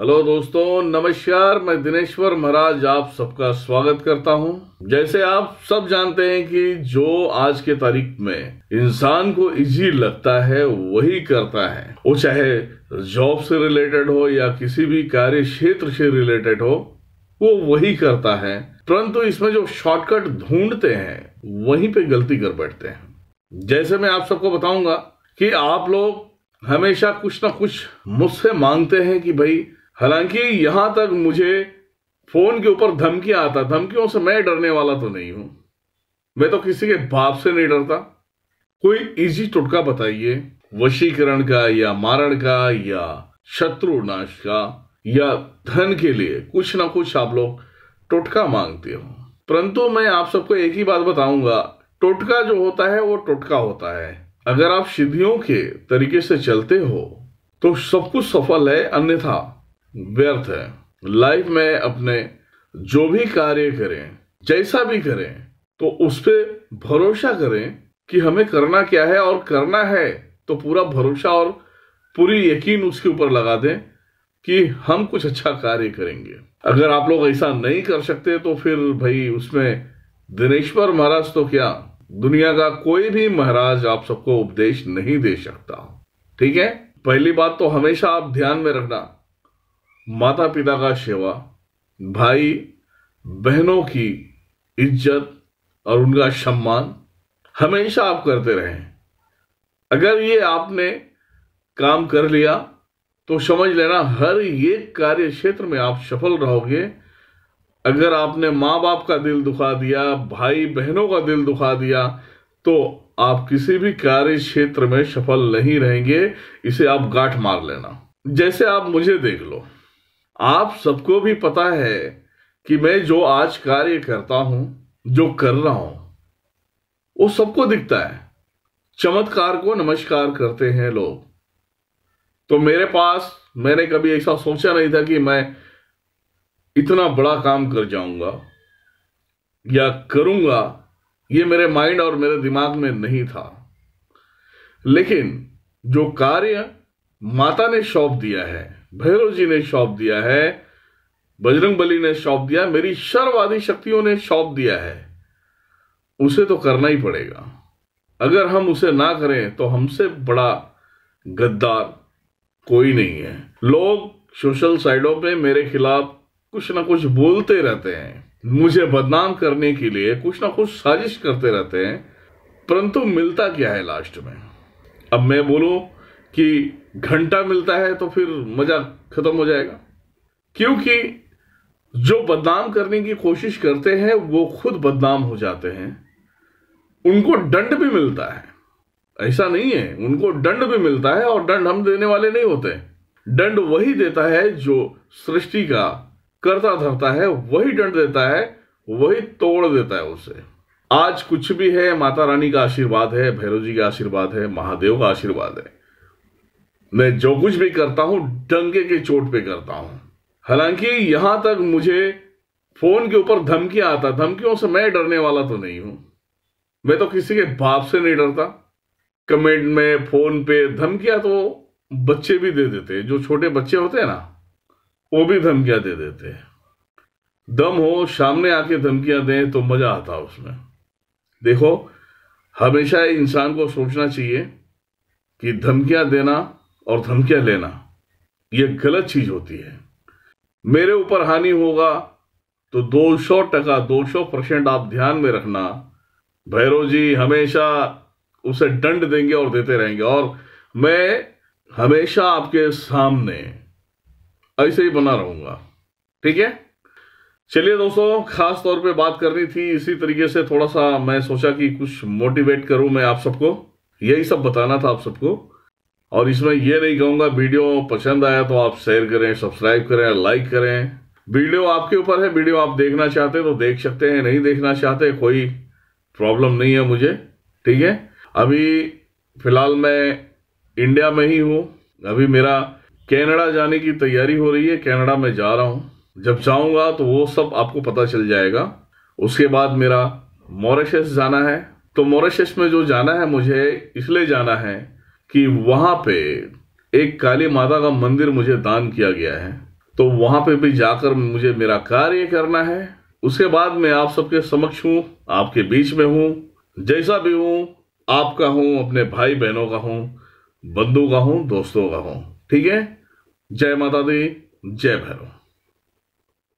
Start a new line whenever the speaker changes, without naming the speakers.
hello दोस्तों नमस्कार मैं दिनेश्वर महाराज आप सबका स्वागत करता हूं जैसे आप सब जानते हैं कि जो आज के तारीख में इंसान को इजी लगता है वही करता है वो चाहे जॉब से रिलेटेड हो या किसी भी कार्य क्षेत्र से रिलेटेड हो वो वही करता है परंतु इसमें जो शॉर्टकट ढूंढते हैं वहीं पे गलती कर बैठते हैं जैसे मैं आप सबको बताऊंगा कि आप लोग हमेशा कुछ ना कुछ मुझसे मांगते हैं कि भाई हालांकि यहां तक मुझे फोन के ऊपर धमकी आता धमकियों से मैं डरने वाला तो नहीं हूं मैं तो किसी के बाप से नहीं डरता कोई इजी टुटका बताइए वशीकरण का या मारण का या शत्रु नाश का या धन के लिए कुछ ना कुछ आप लोग टोटका मांगते हो परंतु मैं आप सबको एक ही बात बताऊंगा टोटका जो होता है वो टोटका होता है अगर आप सिद्धियों के तरीके से चलते हो तो सब कुछ सफल है अन्यथा व्यर्थ है लाइफ में अपने जो भी कार्य करें जैसा भी करें तो उस पर भरोसा करें कि हमें करना क्या है और करना है तो पूरा भरोसा और पूरी यकीन उसके ऊपर लगा दें कि हम कुछ अच्छा कार्य करेंगे अगर आप लोग ऐसा नहीं कर सकते तो फिर भाई उसमें दिनेश्वर महाराज तो क्या दुनिया का कोई भी महाराज आप सबको उपदेश नहीं दे सकता ठीक है पहली बात तो हमेशा आप ध्यान में रखना माता पिता का सेवा भाई बहनों की इज्जत और उनका सम्मान हमेशा आप करते रहें अगर ये आपने काम कर लिया तो समझ लेना हर एक कार्य क्षेत्र में आप सफल रहोगे अगर आपने माँ बाप का दिल दुखा दिया भाई बहनों का दिल दुखा दिया तो आप किसी भी कार्य क्षेत्र में सफल नहीं रहेंगे इसे आप गांठ मार लेना जैसे आप मुझे देख लो आप सबको भी पता है कि मैं जो आज कार्य करता हूं जो कर रहा हूं वो सबको दिखता है चमत्कार को नमस्कार करते हैं लोग तो मेरे पास मैंने कभी ऐसा सोचा नहीं था कि मैं इतना बड़ा काम कर जाऊंगा या करूंगा ये मेरे माइंड और मेरे दिमाग में नहीं था लेकिन जो कार्य माता ने सौंप दिया है भैरव जी ने शौप दिया है बजरंग बली ने शौप दिया मेरी शर्वादी शक्तियों ने शौप दिया है उसे तो करना ही पड़ेगा अगर हम उसे ना करें तो हमसे बड़ा गद्दार कोई नहीं है लोग सोशल साइडों पे मेरे खिलाफ कुछ ना कुछ बोलते रहते हैं मुझे बदनाम करने के लिए कुछ ना कुछ साजिश करते रहते हैं परंतु मिलता क्या है लास्ट में अब मैं बोलूं कि घंटा मिलता है तो फिर मजा खत्म हो जाएगा क्योंकि जो बदनाम करने की कोशिश करते हैं वो खुद बदनाम हो जाते हैं उनको दंड भी मिलता है ऐसा नहीं है उनको दंड भी मिलता है और दंड हम देने वाले नहीं होते दंड वही देता है जो सृष्टि का करता धरता है वही दंड देता है वही तोड़ देता है उसे आज कुछ भी है माता रानी का आशीर्वाद है भैरव जी का आशीर्वाद है महादेव का आशीर्वाद है मैं जो कुछ भी करता हूं डंके के चोट पे करता हूं हालांकि यहां तक मुझे फोन के ऊपर धमकी आता धमकियों से मैं डरने वाला तो नहीं हूं मैं तो किसी के बाप से नहीं डरता कमेंट में फोन पे धमकियां तो बच्चे भी दे देते जो छोटे बच्चे होते हैं ना वो भी धमकियां दे देते दम हो सामने आके धमकियां दें तो मजा आता है उसमें देखो हमेशा इंसान को सोचना चाहिए कि धमकियां देना और धमकियां लेना यह गलत चीज होती है मेरे ऊपर हानि होगा तो दो सौ टका दो सौ परसेंट आप ध्यान में रखना भैरव जी हमेशा उसे दंड देंगे और देते रहेंगे और मैं हमेशा आपके सामने ऐसे ही बना रहूंगा ठीक है चलिए दोस्तों खास तौर पे बात करनी थी इसी तरीके से थोड़ा सा मैं सोचा कि कुछ मोटिवेट करूं मैं आप सबको यही सब बताना था आप सबको और इसमें यह नहीं कहूंगा वीडियो पसंद आया तो आप शेयर करें सब्सक्राइब करें लाइक करें वीडियो आपके ऊपर है वीडियो आप देखना चाहते हैं तो देख सकते हैं नहीं देखना चाहते कोई प्रॉब्लम नहीं है मुझे ठीक है अभी फिलहाल मैं इंडिया में ही हूं अभी मेरा कनाडा जाने की तैयारी हो रही है कनाडा में जा रहा हूँ जब जाऊंगा तो वो सब आपको पता चल जाएगा उसके बाद मेरा मॉरिशस जाना है तो मॉरिशस में जो जाना है मुझे इसलिए जाना है कि वहां पे एक काली माता का मंदिर मुझे दान किया गया है तो वहां पे भी जाकर मुझे मेरा कार्य करना है उसके बाद मैं आप सबके समक्ष हूं आपके बीच में हूं जैसा भी हूं आपका हूं अपने भाई बहनों का हूं बंधु का हूं दोस्तों का हूं ठीक है जय माता दी जय भैरव